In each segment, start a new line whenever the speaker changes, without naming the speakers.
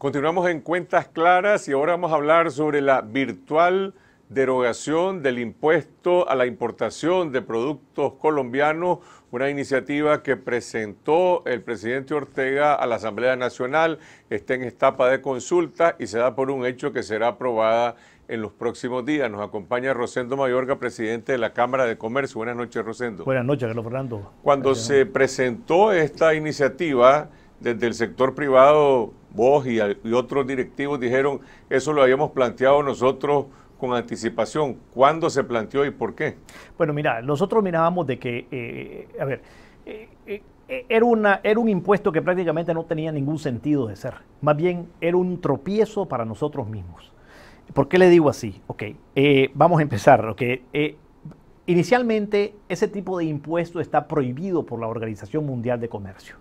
Continuamos en Cuentas Claras y ahora vamos a hablar sobre la virtual derogación del impuesto a la importación de productos colombianos, una iniciativa que presentó el presidente Ortega a la Asamblea Nacional, está en etapa de consulta y se da por un hecho que será aprobada en los próximos días. Nos acompaña Rosendo Mayorga, presidente de la Cámara de Comercio. Buenas noches, Rosendo. Buenas noches,
Carlos Fernando.
Cuando se presentó esta iniciativa, desde el sector privado vos y, otros directivos dijeron, eso lo habíamos planteado nosotros con anticipación. ¿Cuándo se planteó y por qué?
Bueno, mira, nosotros mirábamos de que, eh, a ver, eh, eh, era, una, era un impuesto que prácticamente no tenía ningún sentido de ser. Más bien era un tropiezo para nosotros mismos. ¿Por qué le digo así? Ok, vamos a empezar. Okay. inicialmente, ese tipo de impuesto está prohibido por la Organización Mundial de Comercio.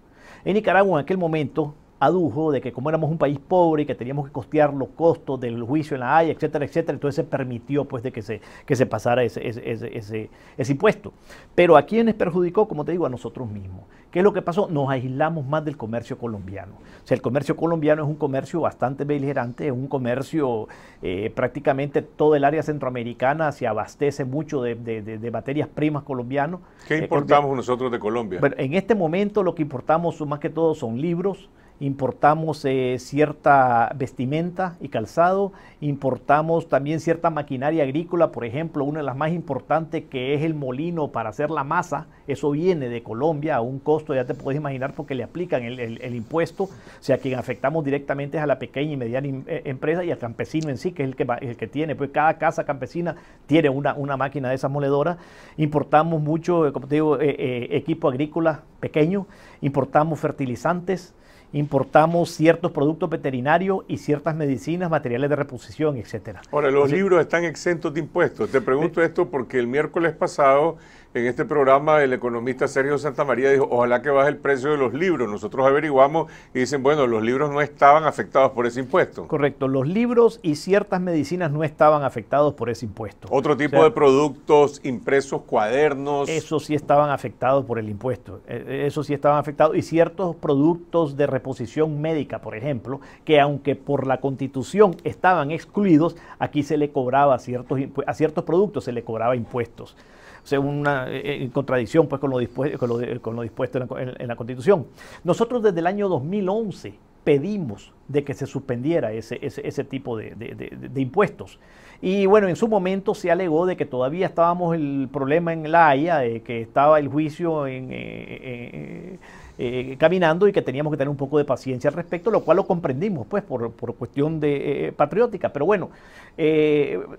En Nicaragua, en aquel momento, adujo de que como éramos un país pobre y que teníamos que costear los costos del juicio en la Haya, etcétera, etcétera, entonces se permitió pues de que se, que se pasara ese, ese, impuesto. Pero a quienes perjudicó, como te digo, a nosotros mismos. ¿Qué es lo que pasó? Nos aislamos más del comercio colombiano. O sea, el comercio colombiano es un comercio bastante beligerante, es un comercio eh, prácticamente todo el área centroamericana se abastece mucho de, de, materias primas colombianas. ¿Qué eh, importamos
nosotros de Colombia?
en este momento lo que importamos más que todo son libros, importamos eh, cierta vestimenta y calzado, importamos también cierta maquinaria agrícola, por ejemplo, una de las más importantes que es el molino para hacer la masa, eso viene de Colombia a un costo, ya te puedes imaginar porque le aplican el, impuesto, o sea, quien afectamos directamente es a la pequeña y mediana em, eh, empresa y al campesino en sí, que es el que, el que tiene, pues cada casa campesina tiene una, una máquina de esas moledoras, importamos mucho, eh, como te digo, equipo agrícola pequeño, importamos fertilizantes, importamos ciertos productos veterinarios y ciertas medicinas, materiales de reposición, etcétera.
Ahora, los libros están exentos de impuestos. Te pregunto esto porque el miércoles pasado en este programa el economista Sergio Santamaría dijo, ojalá que baje el precio de los libros. Nosotros averiguamos y dicen, bueno, los libros no estaban afectados por ese impuesto.
Correcto, los libros y ciertas medicinas no estaban afectados por ese impuesto.
Otro tipo de productos,
impresos, cuadernos. Eso sí estaban afectados por el impuesto, e, e, eso sí estaban afectados y ciertos productos de posición médica, por ejemplo, que aunque por la constitución estaban excluidos, aquí se le cobraba a ciertos, a ciertos productos, se le cobraba impuestos. O sea, una eh, contradicción pues, con, lo dispuesto, con lo, dispuesto en, la, constitución. Nosotros desde el año 2011 pedimos de que se suspendiera ese, ese, tipo de, impuestos. Y bueno, en su momento se alegó de que todavía estábamos el problema en La Haya, de que estaba el juicio en, eh, eh, eh, caminando y que teníamos que tener un poco de paciencia al respecto, lo cual lo comprendimos, pues, por, cuestión de, eh, eh, patriótica. Pero bueno,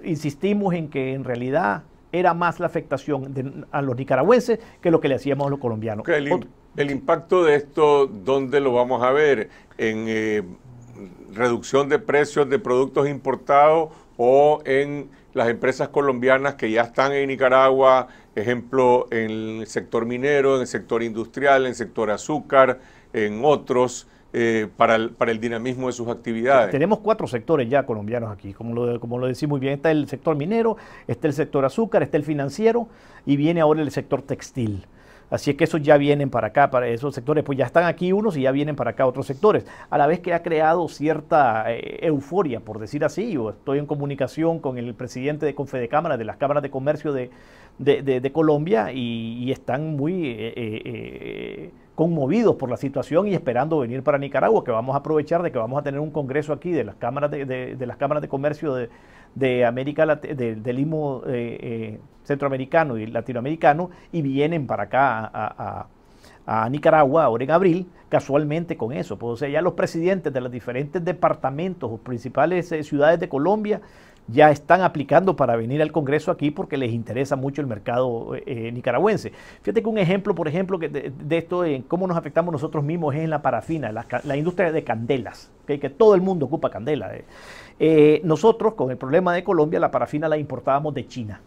insistimos en que en realidad era más la afectación a los nicaragüenses que lo que le hacíamos a los colombianos.
el, impacto de esto, ¿dónde lo vamos a ver? ¿En reducción de precios de productos importados o en las empresas colombianas que ya están en Nicaragua, ejemplo, en el sector minero, en el sector industrial, en el sector azúcar, en otros, eh, para, el, dinamismo de sus actividades. Tenemos
cuatro sectores ya colombianos aquí, como lo, como lo decís muy bien, está el sector minero, está el sector azúcar, está el financiero y viene ahora el sector textil. Así es que esos ya vienen para acá, para esos sectores, pues ya están aquí unos y ya vienen para acá otros sectores. A la vez que ha creado cierta eh, euforia, por decir así, yo estoy en comunicación con el presidente de Confedecámara, de las cámaras de comercio de, Colombia, y, están muy... Eh, eh, conmovidos por la situación y esperando venir para Nicaragua, que vamos a aprovechar de que vamos a tener un congreso aquí de las cámaras de, de, de las cámaras de comercio de, de América del limo eh, eh, centroamericano y latinoamericano y vienen para acá a, Nicaragua ahora en abril, casualmente con eso. Pues, o sea, ya los presidentes de los diferentes departamentos o principales eh, ciudades de Colombia ya están aplicando para venir al Congreso aquí porque les interesa mucho el mercado nicaragüense. Fíjate que un ejemplo, por ejemplo, que de, esto, en cómo nos afectamos nosotros mismos es en la parafina, la, industria de candelas, que todo el mundo ocupa candelas eh, nosotros, con el problema de Colombia, la parafina la importábamos de China.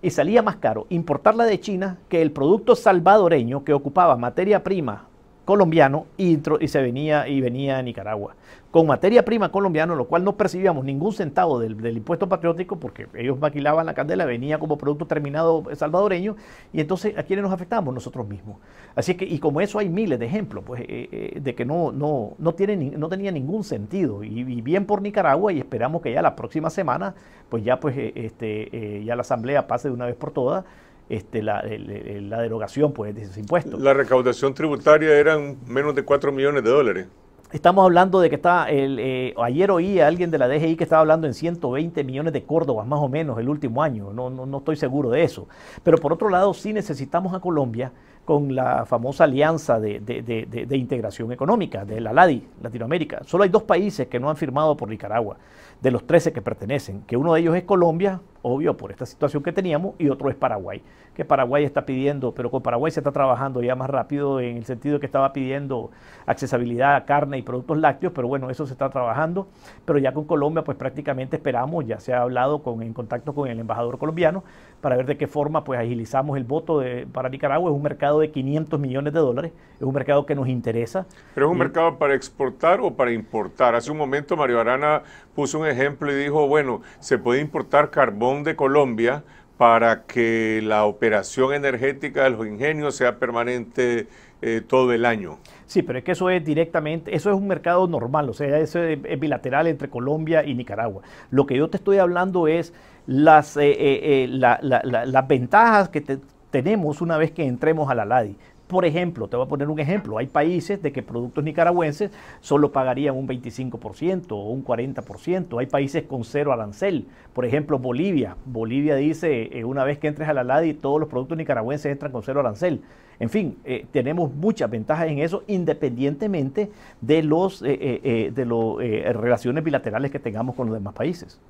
Y salía más caro importarla de China que el producto salvadoreño que ocupaba materia prima colombiano y, y, se venía y venía a Nicaragua. Con materia prima colombiana, lo cual no percibíamos ningún centavo del, impuesto patriótico porque ellos maquilaban la candela, venía como producto terminado salvadoreño y entonces a quienes nos afectamos nosotros mismos. Así que, y como eso hay miles de ejemplos, pues eh, eh, de que no, no, no, no tenía ningún sentido y, bien por Nicaragua y esperamos que ya la próxima semana, pues ya pues eh, este, ya la asamblea pase de una vez por todas
este, la, derogación pues, de esos impuestos. La recaudación tributaria eran menos de 4 millones de dólares.
Estamos hablando de que está, eh, ayer oí a alguien de la DGI que estaba hablando en 120 millones de córdobas más o menos el último año, no estoy seguro de eso. Pero por otro lado, sí necesitamos a Colombia con la famosa alianza de, integración económica, de la LADI, Latinoamérica. Solo hay dos países que no han firmado por Nicaragua, de los 13 que pertenecen, que uno de ellos es Colombia, obvio por esta situación que teníamos, y otro es Paraguay, que Paraguay está pidiendo, pero con Paraguay se está trabajando ya más rápido en el sentido que estaba pidiendo accesibilidad a carne y productos lácteos, pero bueno, eso se está trabajando, pero ya con Colombia pues prácticamente esperamos, ya se ha hablado con, en contacto con el embajador colombiano para ver de qué forma pues agilizamos el voto para Nicaragua, es un mercado de 500 millones de dólares, es un mercado que nos interesa.
Pero es un mercado para exportar o para importar. Hace un momento Mario Arana puso un ejemplo y dijo, bueno, se puede importar carbón de Colombia para que la operación energética de los ingenios sea permanente eh, todo el año.
Sí, pero es que eso es directamente, eso es un mercado normal, o sea, eso es, bilateral entre Colombia y Nicaragua. Lo que yo te estoy hablando es las, eh, eh, las ventajas que, te, tenemos una vez que entremos a la LADI. Por ejemplo, te voy a poner un ejemplo, hay países de que productos nicaragüenses solo pagarían un 25% o un 40%, hay países con cero arancel, por ejemplo Bolivia, Bolivia dice eh, una vez que entres a la LADI todos los productos nicaragüenses entran con cero arancel, en fin, eh, tenemos muchas ventajas en eso independientemente de las eh, de los, relaciones bilaterales que tengamos con los demás países.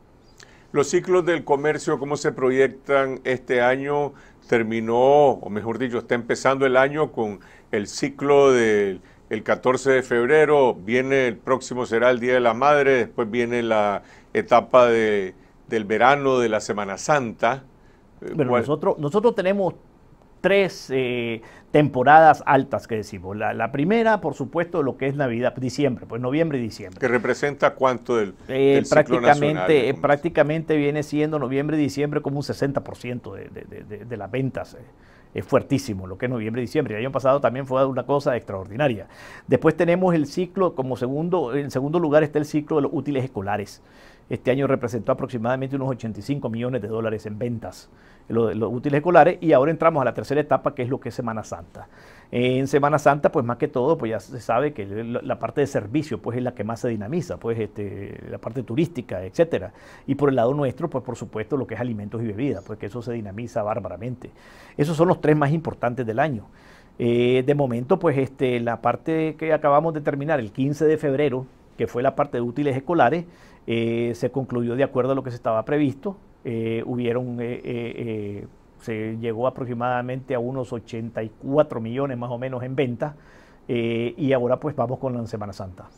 Los ciclos del comercio, ¿cómo se proyectan este año? terminó, o mejor dicho, está empezando el año con el ciclo del 14 de febrero, viene el próximo será el Día de la Madre, después viene la etapa de, del verano, de la Semana Santa.
Eh, Pero nosotros, nosotros tenemos tres eh, temporadas altas que decimos. La, primera, por supuesto, lo que es Navidad, diciembre, pues noviembre y diciembre.
¿Que representa cuánto del, eh, prácticamente,
eh, prácticamente viene siendo noviembre y diciembre como un 60% de, de, de, de, las ventas. Es fuertísimo lo que es noviembre y diciembre. El año pasado también fue una cosa extraordinaria. Después tenemos el ciclo, como segundo, en segundo lugar está el ciclo de los útiles escolares. Este año representó aproximadamente unos 85 millones de dólares en ventas, de los útiles escolares, y ahora entramos a la tercera etapa, que es lo que es Semana Santa. En Semana Santa, pues más que todo, pues ya se sabe que la parte de servicio, pues es la que más se dinamiza, pues este, la parte turística, etcétera. Y por el lado nuestro, pues por supuesto lo que es alimentos y bebidas, pues que eso se dinamiza bárbaramente. Esos son los tres más importantes del año. Eh, de momento, pues este, la parte que acabamos de terminar el 15 de febrero, que fue la parte de útiles escolares, eh, se concluyó de acuerdo a lo que se estaba previsto, eh, hubieron, eh, se llegó aproximadamente a unos 84 millones más o menos en venta y ahora pues vamos con la Semana Santa.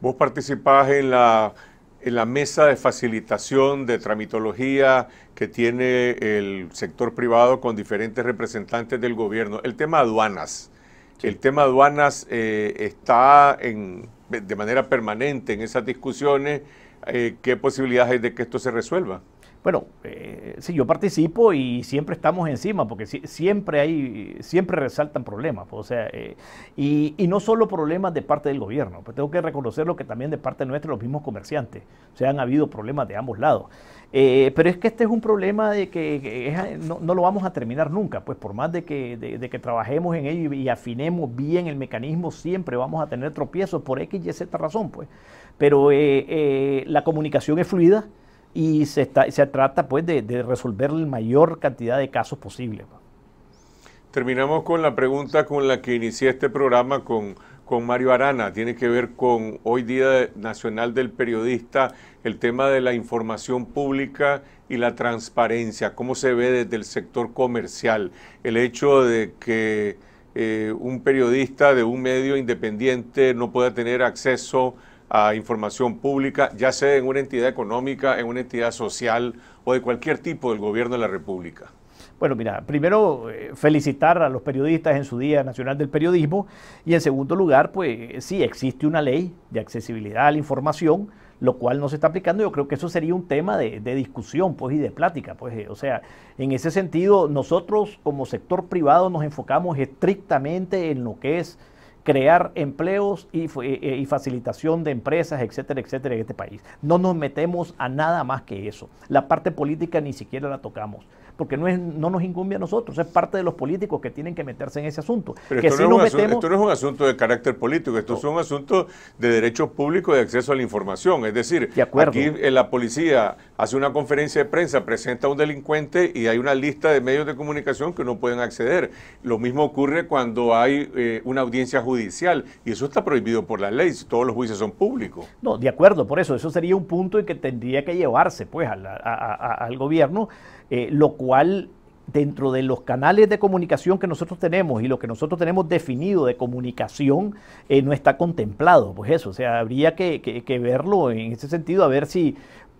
Vos participás en la, en la mesa de facilitación de tramitología que tiene el sector privado con diferentes representantes del gobierno. El tema aduanas. El tema aduanas está de manera permanente en esas discusiones eh, ¿qué posibilidades hay de que esto se resuelva?
Bueno, eh, sí, yo participo y siempre estamos encima, porque siempre hay, siempre resaltan problemas, pues, o sea, eh, y, no solo problemas de parte del gobierno, pues tengo que reconocerlo que también de parte nuestra los mismos comerciantes, o sea, han habido problemas de ambos lados. Eh, pero es que este es un problema de que, no, lo vamos a terminar nunca, pues por más de que, trabajemos en ello y, afinemos bien el mecanismo, siempre vamos a tener tropiezos por X y Z razón, pues. Pero eh, la comunicación es fluida y se, se trata pues de, resolver la mayor cantidad de casos
posible. Terminamos con la pregunta con la que inicié este programa con, Mario Arana. Tiene que ver con hoy Día Nacional del Periodista, el tema de la información pública y la transparencia. ¿Cómo se ve desde el sector comercial? El hecho de que eh, un periodista de un medio independiente no pueda tener acceso a a información pública, ya sea en una entidad económica, en una entidad social o de cualquier tipo del gobierno de la República?
Bueno, mira, primero eh, felicitar a los periodistas en su Día Nacional del Periodismo y en segundo lugar, pues sí, existe una ley de accesibilidad a la información, lo cual no se está aplicando. Yo creo que eso sería un tema de, discusión pues, y de plática. Pues, eh, o sea, en ese sentido, nosotros como sector privado nos enfocamos estrictamente en lo que es crear empleos eh, eh, y, facilitación de empresas, etcétera, etcétera, en este país. No nos metemos a nada más que eso. La parte política ni siquiera la tocamos porque no, es, no nos incumbe a nosotros, es parte de los políticos que tienen que meterse en ese asunto. Pero esto, no es un
asunto de carácter político, esto es un asunto de derechos públicos de acceso a la información. Es decir, aquí eh, la policía hace una conferencia de prensa, presenta a un delincuente y hay una lista de medios de comunicación que no pueden acceder. Lo mismo ocurre cuando hay eh, una audiencia judicial y eso está prohibido por la ley, todos los juicios son públicos.
No, de acuerdo, por eso, eso sería un punto en que tendría que llevarse pues al gobierno eh, lo cual dentro de los canales de comunicación que nosotros tenemos y lo que nosotros tenemos definido de comunicación eh, no está contemplado, pues eso, o sea, habría que, que, verlo en ese sentido, a ver si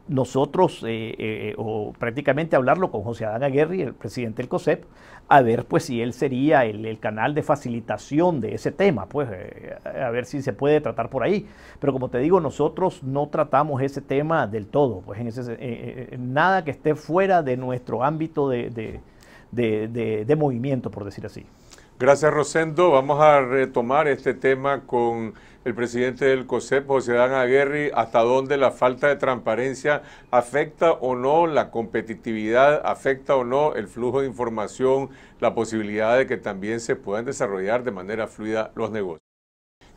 nosotros, eh, eh, o prácticamente hablarlo con José Adán Aguirre, el presidente del COSEP, a ver pues si él sería el, canal de facilitación de ese tema, pues eh, a ver si se puede tratar por ahí. Pero como te digo, nosotros no tratamos ese tema del todo, pues en nada que esté fuera de nuestro ámbito de
movimiento, por decir así. Gracias, Rosendo. Vamos a retomar este tema con el presidente del COSEP, José Dan Aguirre, hasta dónde la falta de transparencia afecta o no la competitividad, afecta o no el flujo de información, la posibilidad de que también se puedan desarrollar de manera fluida los negocios.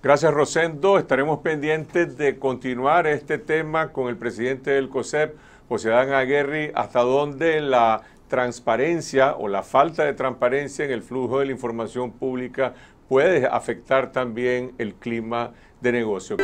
Gracias, Rosendo. Estaremos pendientes de continuar este tema con el presidente del COSEP, José Dan Aguirre, hasta dónde la transparencia o la falta de transparencia en el flujo de la información pública puede afectar también el clima de negocio.